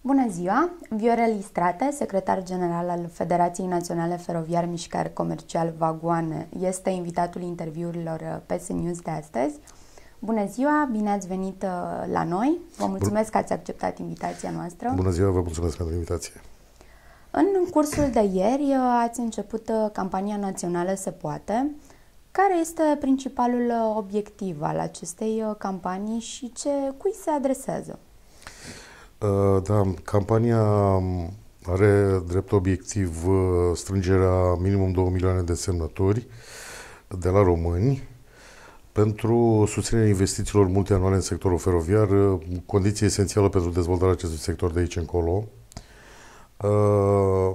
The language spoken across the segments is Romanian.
Bună ziua! Viorel Istrate, secretar general al Federației Naționale Feroviar Mișcar Comercial Vagoane, este invitatul interviurilor uh, PS News de astăzi. Bună ziua, bine ați venit uh, la noi. Vă mulțumesc că ați acceptat invitația noastră. Bună ziua, vă mulțumesc pentru invitație. În cursul de ieri uh, ați început campania națională Se Poate. Care este principalul obiectiv al acestei campanii și ce, cui se adresează? Uh, da, campania um, are drept obiectiv uh, strângerea minimum 2 milioane de semnături de la români pentru susținerea investițiilor multianuale în sectorul feroviar, uh, condiție esențială pentru dezvoltarea acestui sector de aici încolo. Uh,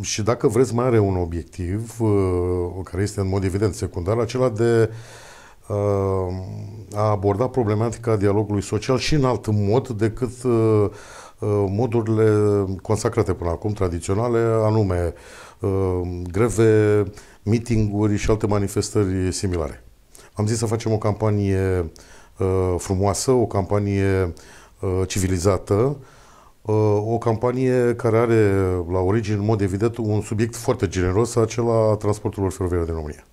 și dacă vreți, mai are un obiectiv uh, care este în mod evident secundar, acela de uh, a abordat problematica dialogului social și în alt mod decât uh, uh, modurile consacrate până acum, tradiționale, anume uh, greve, mitinguri și alte manifestări similare. Am zis să facem o campanie frumoasă, o campanie civilizată, o campanie care are la origine, în mod evident, un subiect foarte generos, acela transporturilor feroviare din România.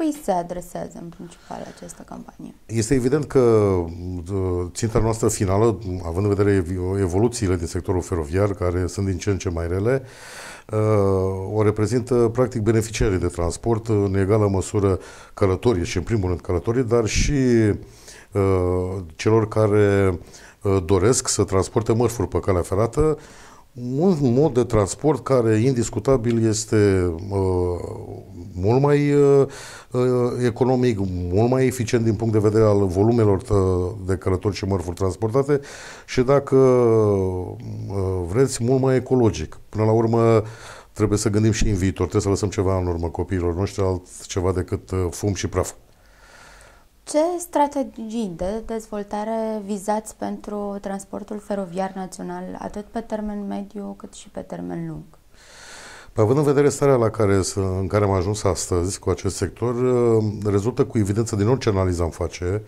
Cui se adresează în principal această campanie? Este evident că uh, ținta noastră finală, având în vedere evoluțiile din sectorul feroviar, care sunt din ce în ce mai rele, uh, o reprezintă practic beneficiarii de transport, în egală măsură călătorii și în primul rând călătorii, dar și uh, celor care doresc să transporte mărfuri pe calea ferată, un mod de transport care indiscutabil este uh, mult mai uh, uh, economic, mult mai eficient din punct de vedere al volumelor de călători și mărfuri transportate și dacă uh, vreți, mult mai ecologic. Până la urmă trebuie să gândim și în viitor, trebuie să lăsăm ceva în urmă copiilor noștri, altceva decât uh, fum și praf. Ce strategii de dezvoltare vizați pentru transportul feroviar național, atât pe termen mediu cât și pe termen lung? Pe având în vedere starea la care, în care am ajuns astăzi cu acest sector, ă, rezultă cu evidență din orice analiză am face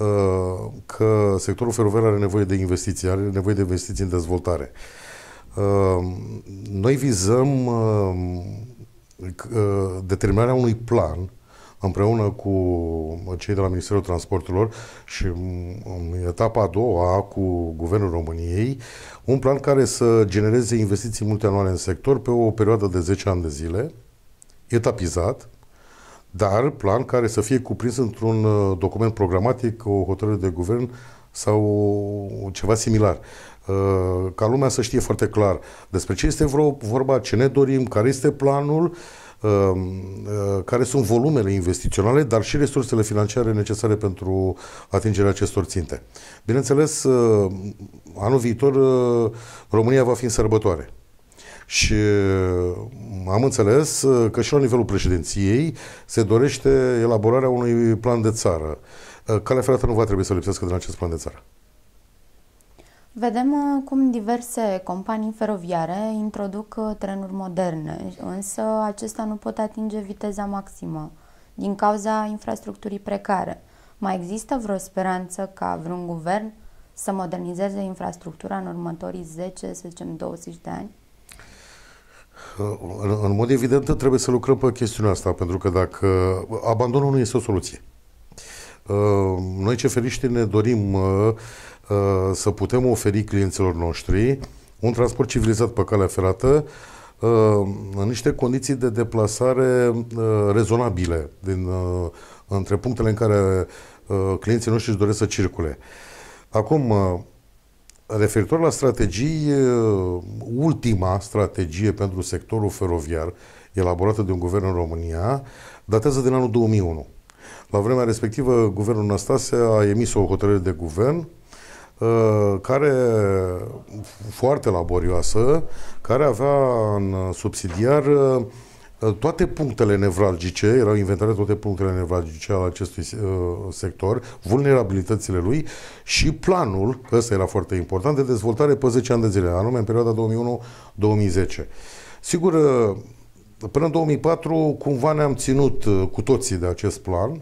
ă, că sectorul feroviar are nevoie de investiții, are nevoie de investiții în dezvoltare. Ă, noi vizăm determinarea unui plan împreună cu cei de la Ministerul Transporturilor și mm, în etapa a doua cu Guvernul României, un plan care să genereze investiții multianuale în sector pe o perioadă de 10 ani de zile, etapizat, dar plan care să fie cuprins într-un uh, document programatic, o hotărâre de guvern sau ceva similar. Uh, ca lumea să știe foarte clar despre ce este vorba, ce ne dorim, care este planul, Um, uh, care sunt volumele investiționale, dar și resursele financiare necesare pentru atingerea acestor ținte. Bineînțeles, uh, anul viitor uh, România va fi în sărbătoare. Și am înțeles că și la nivelul președinției se dorește elaborarea unui plan de țară. Calea ferată nu va trebui să lipsească din acest plan de țară. Vedem uh, cum diverse companii feroviare introduc uh, trenuri moderne, însă acestea nu pot atinge viteza maximă din cauza infrastructurii precare. Mai există vreo speranță ca vreun guvern să modernizeze infrastructura în următorii 10, să zicem 20 de ani? Uh, în, în mod evident trebuie să lucrăm pe chestiunea asta, pentru că dacă abandonul nu este o soluție. Noi ce feriști ne dorim Uh, să putem oferi clienților noștri un transport civilizat pe calea ferată uh, în niște condiții de deplasare uh, rezonabile din, între punctele în care clienții noștri își doresc să circule. Acum, referitor la strategii, ultima strategie pentru sectorul feroviar elaborată de un guvern în România datează din anul 2001. La vremea respectivă, guvernul Năstase a emis o hotărâre de guvern Uh, care foarte laborioasă, care avea în subsidiar uh, toate punctele nevralgice, erau inventate toate punctele nevralgice ale acestui uh, sector, vulnerabilitățile lui și planul, că ăsta era foarte important, de dezvoltare pe 10 ani de zile, anume în perioada 2001-2010. Sigur, până în 2004 cumva ne-am ținut cu toții de acest plan,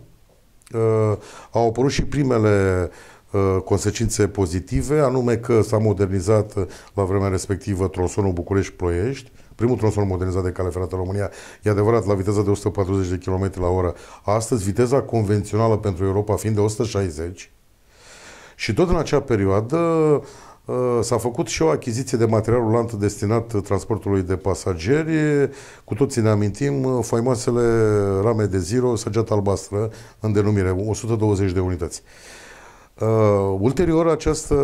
au apărut și primele uh, Uh, consecințe pozitive, anume că s-a modernizat uh, la vremea respectivă tronsonul București-Ploiești, primul tronson modernizat de cale ferată în România, e adevărat, la viteza de 140 de km la oră. Astăzi, viteza convențională pentru Europa fiind de 160. Și tot în acea perioadă uh, s-a făcut și o achiziție de material rulant destinat transportului de pasageri. Cu toții ne amintim faimoasele rame de zero, săgeată albastră, în denumire, 120 de unități. Uh, ulterior, această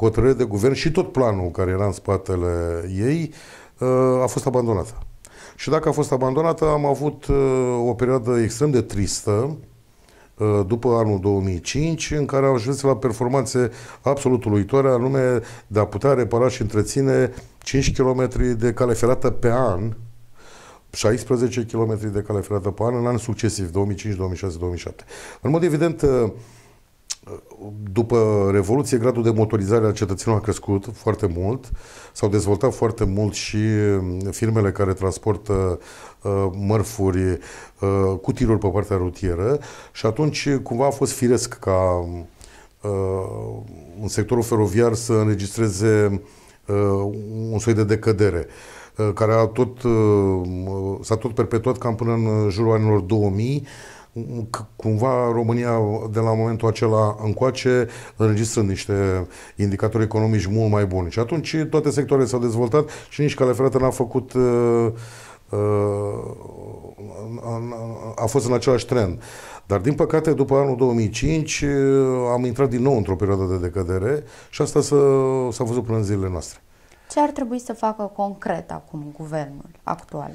hotărâre de guvern și tot planul care era în spatele ei uh, a fost abandonată. Și dacă a fost abandonată, am avut uh, o perioadă extrem de tristă uh, după anul 2005, în care au ajuns la performanțe absolut uluitoare, anume de a putea repara și întreține 5 km de cale ferată pe an, 16 km de cale ferată pe an în anii succesiv, 2005, 2006, 2007. În mod evident, uh, după Revoluție, gradul de motorizare a cetățenilor a crescut foarte mult, s-au dezvoltat foarte mult și mm, firmele care transportă uh, mărfuri, uh, cutiluri pe partea rutieră și atunci cumva a fost firesc ca uh, în sectorul feroviar să înregistreze uh, un soi de decădere uh, care a tot, uh, s-a tot perpetuat cam până în jurul anilor 2000 cumva România de la momentul acela încoace înregistrând niște indicatori economici mult mai buni. Și atunci toate sectoarele s-au dezvoltat și nici calea ferată n-a făcut uh, uh, a fost în același trend. Dar, din păcate, după anul 2005 uh, am intrat din nou într-o perioadă de decădere și asta s-a văzut până în zilele noastre. Ce ar trebui să facă concret acum guvernul actual?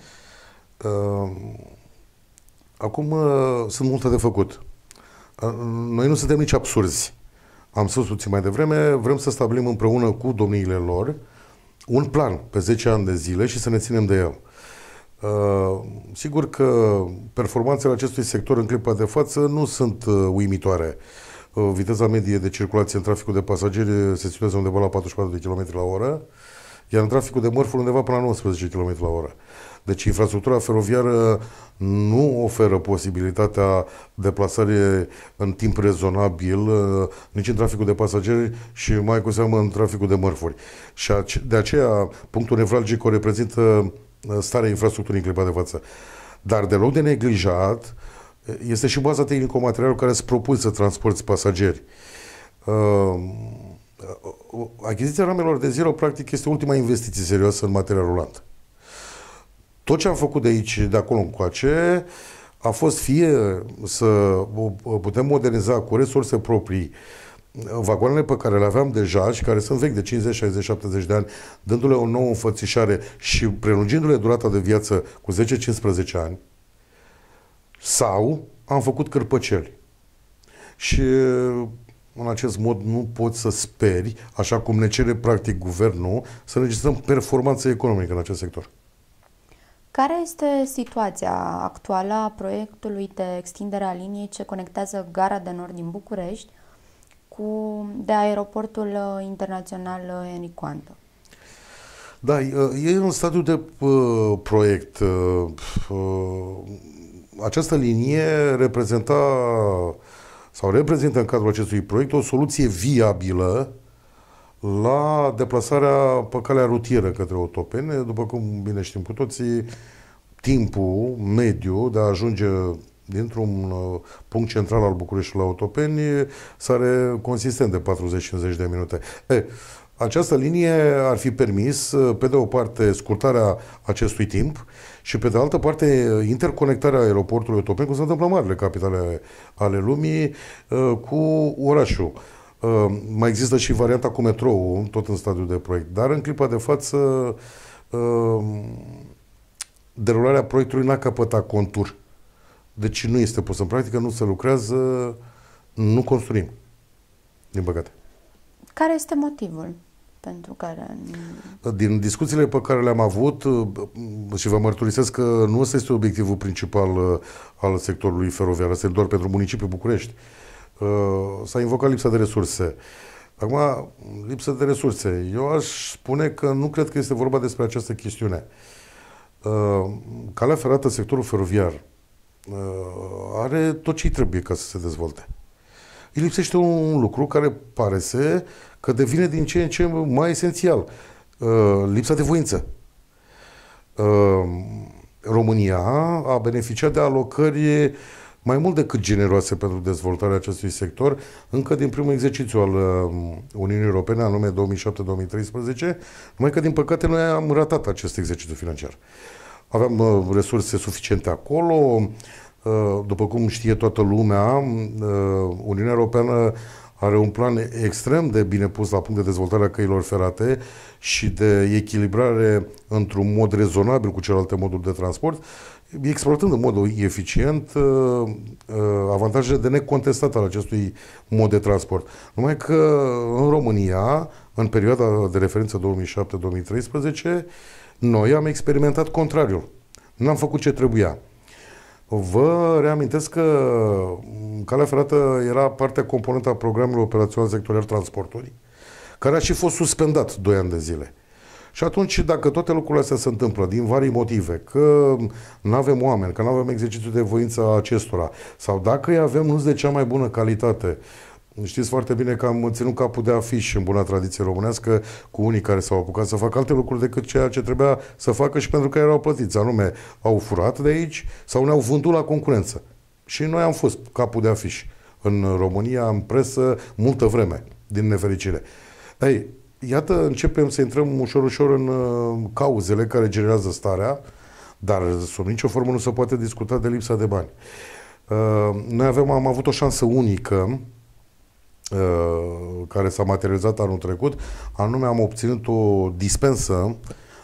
Uh, Acum uh, sunt multe de făcut. Uh, noi nu suntem nici absurzi. Am spus puțin mai devreme, vrem să stabilim împreună cu domniile lor un plan pe 10 ani de zile și să ne ținem de el. Uh, sigur că performanțele acestui sector în clipa de față nu sunt uh, uimitoare. Uh, viteza medie de circulație în traficul de pasageri se situează undeva la 44 de km la oră, iar în traficul de mărfuri undeva până la 19 km la oră. Deci infrastructura feroviară nu oferă posibilitatea deplasării în timp rezonabil eh, nici în traficul de pasageri și mai cu seamă în traficul de mărfuri. Și de aceea punctul nevralgic o reprezintă eh, starea infrastructurii în clipa de față. Dar deloc de neglijat eh, este și baza tehnico materială care îți propui să transporti pasageri. Achiziția ramelor de zero, practic, este ultima investiție serioasă în material rulant. Tot ce am făcut de aici, de acolo încoace, a fost fie să putem moderniza cu resurse proprii vagoanele pe care le aveam deja și care sunt vechi de 50, 60, 70 de ani, dându-le o nouă înfățișare și prelungindu-le durata de viață cu 10-15 ani, sau am făcut cărpăceli. Și în acest mod nu poți să speri, așa cum ne cere practic guvernul, să înregistrăm performanță economică în acest sector. Care este situația actuală a proiectului de extindere a liniei ce conectează Gara de Nord din București cu, de aeroportul uh, internațional Henri uh, Da, e în stadiu de uh, proiect. Această linie reprezenta sau reprezintă în cadrul acestui proiect o soluție viabilă la deplasarea pe calea rutieră către Otopene. După cum bine știm cu toții, timpul mediu de a ajunge dintr-un uh, punct central al Bucureștiului la Otopeni sare consistent de 40-50 de minute. E, această linie ar fi permis, uh, pe de o parte, scurtarea acestui timp și, pe de altă parte, interconectarea aeroportului Otopeni, cum se întâmplă marile capitale ale lumii, uh, cu orașul. Ehm, mai există și varianta cu metrou, tot în stadiul de proiect, dar în clipa de față uh, derularea proiectului n-a căpătat contur. Deci nu este pus în practică, nu se lucrează, nu construim, din păcate. Care este motivul pentru care... Din discuțiile pe care le-am avut ehm, și vă mărturisesc că nu ăsta este obiectivul principal al sectorului feroviar, este doar pentru municipiul București. Uh, Uh, s-a invocat lipsa de resurse. Acum, lipsă de resurse. Eu aș spune că nu cred că este vorba despre această chestiune. Uh, calea ferată, sectorul feroviar, uh, are tot ce trebuie ca să se dezvolte. Îi lipsește un lucru care pare să că devine din ce în ce mai esențial. Lipsa de voință. România a beneficiat de alocări mai mult decât generoase pentru dezvoltarea acestui sector, încă din primul exercițiu al um, Uniunii Europene, anume 2007-2013, numai că, din păcate, noi am ratat acest exercițiu financiar. Aveam uh, resurse suficiente acolo, uh, după cum știe toată lumea, uh, Uniunea Europeană are un plan extrem de bine pus la punct de dezvoltare a căilor ferate și de echilibrare într-un mod rezonabil cu celelalte moduri de transport, exploatând în mod eficient uh, uh, avantajele de necontestat al acestui mod de transport. Numai că în România, în perioada de referință 2007-2013, noi am experimentat contrariul. N-am făcut ce trebuia. Vă reamintesc că mm, calea ferată era partea componentă a programului operațional sectorial transporturi, care a și fost suspendat 2 ani de zile. Și atunci, dacă toate lucrurile astea se întâmplă din vari motive, că nu avem oameni, că nu avem exercițiu de voință acestora, sau dacă îi avem nu de cea mai bună calitate, Știți foarte bine că am ținut capul de afiș în bună tradiție românească cu unii care s-au apucat să facă alte lucruri decât ceea ce trebuia să facă și pentru că erau plătiți, anume au furat de aici sau ne-au vândut la concurență. Și noi am fost capul de afiș în România, în presă, multă vreme, din nefericire. Ei, iată, începem să intrăm ușor, ușor în uh, cauzele care generează starea, dar sub nicio formă nu se poate discuta de lipsa de bani. Uh, noi avem, am avut o șansă unică uh, care s-a materializat anul trecut, anume am obținut o dispensă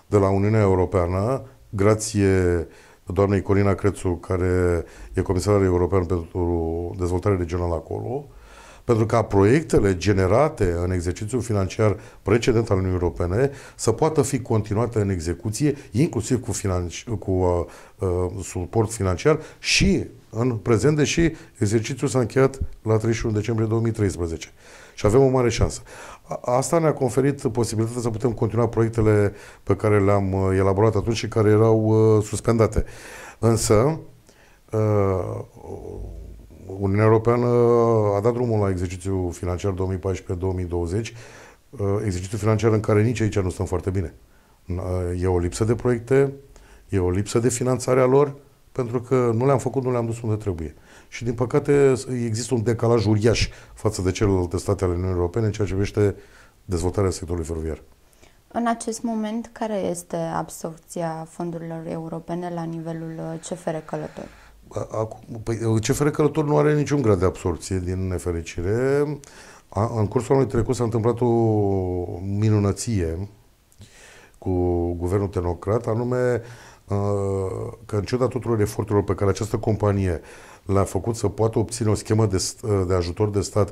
de la Uniunea Europeană, grație doamnei Corina Crețu, care e comisarul european pentru dezvoltare regională acolo, pentru ca proiectele generate în exercițiul financiar precedent al Uniunii Europene să poată fi continuate în execuție, inclusiv cu, financi- cu uh, uh, suport financiar și în prezent, deși exercițiul s-a încheiat la 31 decembrie 2013. Și avem o mare șansă. Asta ne-a conferit posibilitatea să putem continua proiectele pe care le-am uh, elaborat atunci și care erau uh, suspendate. Însă, uh, Uniunea Europeană a dat drumul la exercițiul financiar 2014-2020, uh, exercițiul financiar în care nici aici nu stăm foarte bine. Uh, e o lipsă de proiecte, e o lipsă de finanțare a lor, pentru că nu le-am făcut, nu le-am dus unde trebuie. Și din păcate există un decalaj uriaș față de celelalte state ale Uniunii Europene în ceea ce privește dezvoltarea sectorului feroviar. În acest moment, care este absorpția fondurilor europene la nivelul uh, CFR Călători? Acum, păi, CFR Călător nu are niciun grad de absorție din nefericire. A, în cursul anului trecut s-a întâmplat o minunăție cu guvernul tenocrat, anume că în ciuda tuturor eforturilor pe care această companie le-a făcut să poată obține o schemă de, de ajutor de stat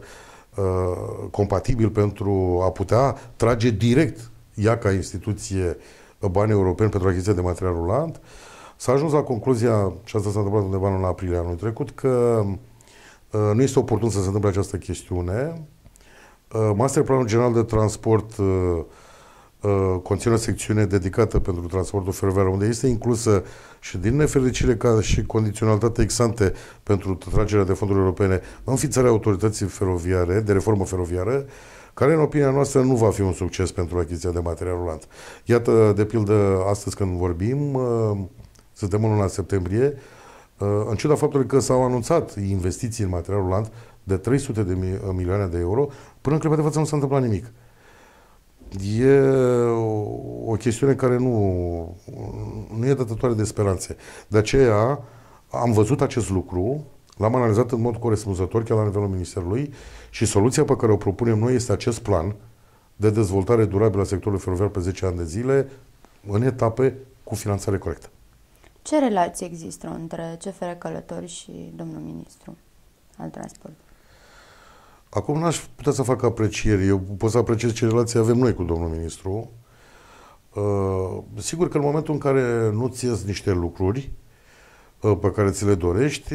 compatibil pentru a putea trage direct ea ca instituție bani europeni pentru achiziția de material rulant, uh, S-a ajuns la concluzia, și asta s-a întâmplat undeva în aprilie anul trecut, că uh, nu este oportun să se întâmple această chestiune. Uh, Masterplanul General de Transport uh, uh conține o secțiune dedicată pentru transportul feroviar, unde este inclusă și din nefericire ca și condiționalitatea exante pentru tragerea de fonduri europene, înființarea autorității feroviare, de reformă feroviară, care, în opinia noastră, nu va fi un succes pentru achiziția de material rulant. Iată, de pildă, astăzi când vorbim, uh, suntem în luna septembrie. Uh, în ciuda faptului că s-au anunțat investiții în material rulant de 300 de milioane de euro, până în clipa de față nu s-a întâmplat nimic. E o chestiune care nu, nu e datătoare de speranțe. De aceea am văzut acest lucru, l-am analizat în mod corespunzător chiar la nivelul Ministerului și soluția pe care o propunem noi este acest plan de dezvoltare durabilă a sectorului feroviar pe 10 ani de zile, în etape cu finanțare corectă. Ce relații există între CFR Călători și domnul ministru al transportului? Acum n-aș putea să fac aprecieri. Eu pot să apreciez ce relații avem noi cu domnul ministru. Uh, sigur că în momentul în care nu-ți ies niște lucruri uh, pe care ți le dorești,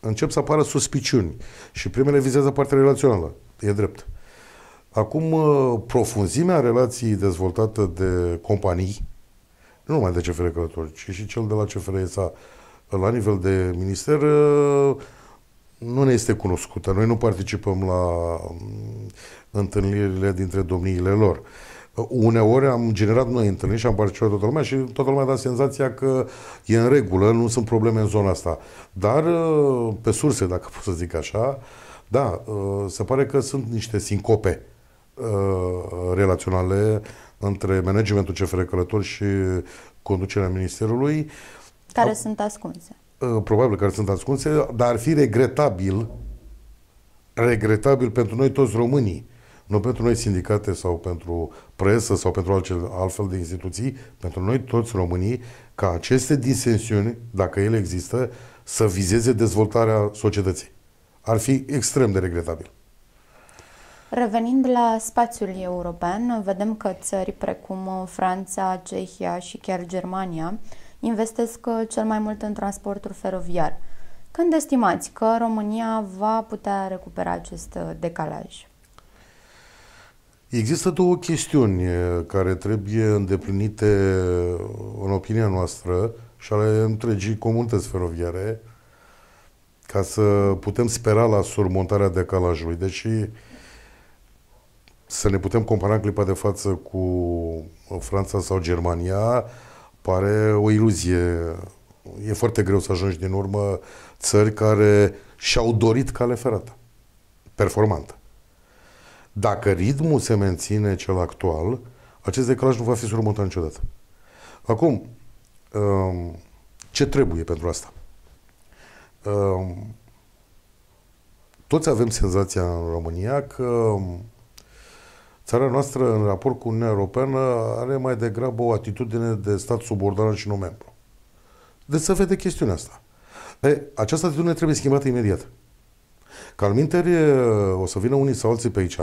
încep să apară suspiciuni. Și primele vizează partea relațională. E drept. Acum, uh, profunzimea relației dezvoltată de companii, nu numai de CFR Călători, ci și cel de la CFR ESA, la nivel de minister, ă, nu ne este cunoscută. Noi nu participăm la mm, întâlnirile dintre domniile lor. Uneori am generat noi întâlniri și am participat toată lumea și toată lumea a dat senzația că e în regulă, nu sunt probleme în zona asta. Dar, ă, pe surse, dacă pot să zic așa, da, ă, se pare că sunt niște sincope relaționale între managementul CFR Călător și conducerea Ministerului. Care a, sunt ascunse. Ă, probabil care sunt ascunse, dar ar fi regretabil, regretabil pentru noi toți românii, nu pentru noi sindicate sau pentru presă sau pentru altfel, altfel de instituții, pentru noi toți românii, ca aceste disensiuni, dacă ele există, să vizeze dezvoltarea societății. Ar fi extrem de regretabil. Revenind la spațiul european, vedem că țări precum uh, Franța, Cehia și chiar Germania investesc uh, cel mai mult în transportul feroviar. Când estimați că România va putea recupera acest uh, decalaj? Există două chestiuni care trebuie îndeplinite, în opinia noastră, și ale întregii comunități feroviare, ca să putem spera la surmontarea decalajului. Deci să ne putem compara în clipa de față cu uh, Franța sau Germania pare o iluzie. E foarte greu să ajungi din urmă țări care și-au dorit cale ferată, performantă. Dacă ritmul se menține cel actual, acest decalaj nu va fi surmontat niciodată. Acum, um, ce trebuie pentru asta? Um, toți avem senzația în România că um, Țara noastră, în raport cu Uniunea Europeană, are mai degrabă o atitudine de stat subordonat și nu membru. Deci să vede chestiunea asta. E, această atitudine trebuie schimbată imediat. Calminteri, o să vină unii sau alții pe aici,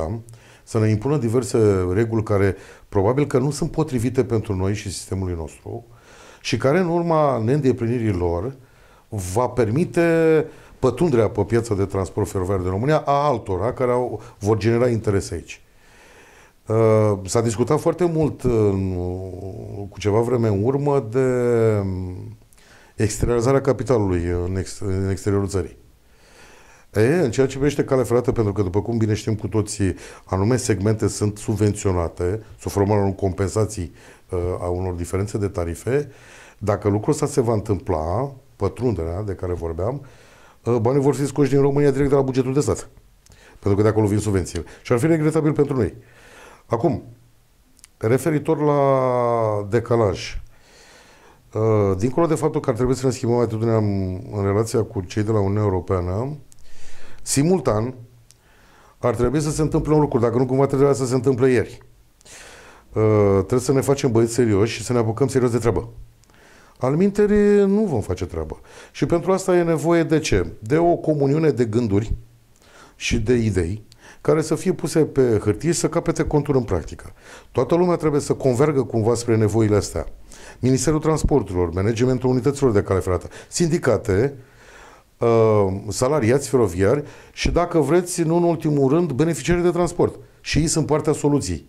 să ne impună diverse reguli care probabil că nu sunt potrivite pentru noi și sistemului nostru și care, în urma neîndeplinirii lor, va permite pătrunderea pe piața de transport feroviar de România a altora care au, vor genera interese aici. Uh, s-a discutat foarte mult uh, cu ceva vreme în urmă de um, exteriorizarea capitalului în, ex, în exteriorul țării. E, în ceea ce privește calea ferată, pentru că, după cum bine știm cu toții, anume segmente sunt subvenționate, sub formă unor compensații uh, a unor diferențe de tarife, dacă lucrul ăsta se va întâmpla, pătrunderea de care vorbeam, uh, banii vor fi scoși din România direct de la bugetul de stat. Pentru că de acolo vin subvențiile. Și ar fi regretabil pentru noi. Uh, Acum, referitor la decalaj, uh, dincolo de faptul că ar trebui să ne schimbăm atitudinea în relația cu cei de la Uniunea Europeană, simultan ar trebui să se întâmple un lucru, dacă nu cumva trebuia să se întâmple ieri. Uh, trebuie să ne facem băieți serioși și să ne apucăm serios de treabă. Al nu vom face treabă. Și pentru asta e nevoie de ce? De o comuniune de gânduri și de idei care să fie puse pe hârtie și să capete contur în practică. Toată lumea trebuie să convergă cumva spre nevoile astea. Ministerul Transporturilor, managementul unităților de cale ferată, sindicate, uh, salariați feroviari și, dacă vreți, nu în ultimul rând, beneficiarii de transport. Și ei sunt partea soluției.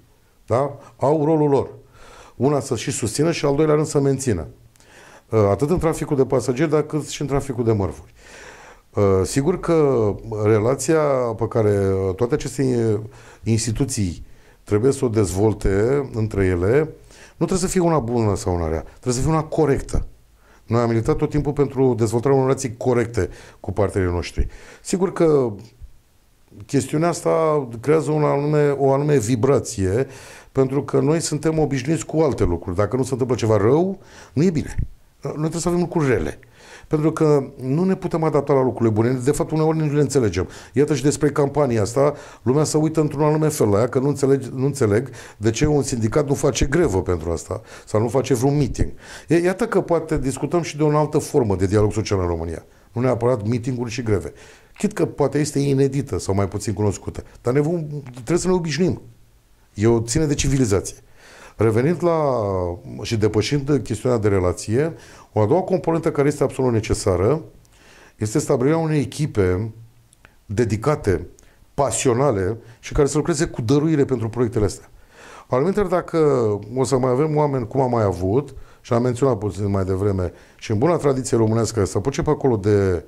Da? Au rolul lor. Una să și susțină și al doilea rând să mențină. Uh, atât în traficul de pasageri, dar cât și în traficul de mărfuri. Ă, sigur că relația pe care toate aceste instituții trebuie să o dezvolte între ele, nu trebuie să fie una bună sau una rea, trebuie să fie una corectă. Noi am militat tot timpul pentru dezvoltarea unor relații corecte cu partenerii noștri. Sigur că chestiunea asta creează un anume, o anume vibrație, pentru că noi suntem obișnuiți cu alte lucruri. Dacă nu se întâmplă ceva rău, nu e bine. Noi trebuie să avem lucruri rele pentru că nu ne putem adapta la lucrurile bune. De fapt, uneori nu le înțelegem. Iată și despre campania asta, lumea se uită într-un anume fel la ea, că nu înțeleg, nu înțeleg de ce un sindicat nu face grevă pentru asta sau nu face vreun meeting. Iată că poate discutăm și de o altă formă de dialog social în România. Nu neapărat meeting-uri și greve. Chit că poate este inedită sau mai puțin cunoscută, dar ne vom, trebuie să ne obișnuim. E o ține de civilizație. Revenind la și depășind chestiunea de relație, o a doua componentă care este absolut necesară este stabilirea unei echipe dedicate, pasionale și care să lucreze cu dăruire pentru proiectele astea. Alminte, dacă o să mai avem oameni cum am mai avut, și am menționat puțin mai devreme, și în buna tradiție românească să apuce pe acolo de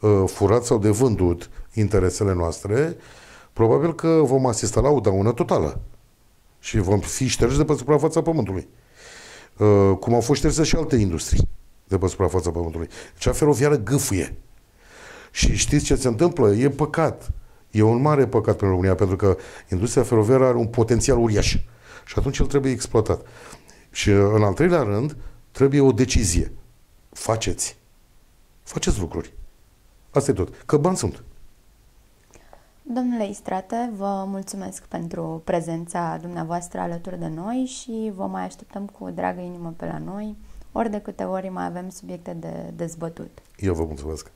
uh, furat sau de vândut interesele noastre, probabil că vom asista la o daună totală și vom fi șterși de pe suprafața pământului, uh, cum au fost șterse și alte industrii de pe suprafața pământului. Cea deci, feroviară gâfâie. Și știți ce se întâmplă? E păcat. E un mare păcat pentru România, pentru că industria feroviară are un potențial uriaș. Și atunci el trebuie exploatat. Și în al treilea rând, trebuie o decizie. Faceți. Faceți lucruri. Asta e tot. Că bani sunt. Domnule Istrate, vă mulțumesc pentru prezența dumneavoastră alături de noi și vă mai așteptăm cu dragă inimă pe la noi ori de câte ori mai avem subiecte de dezbătut. Eu vă mulțumesc!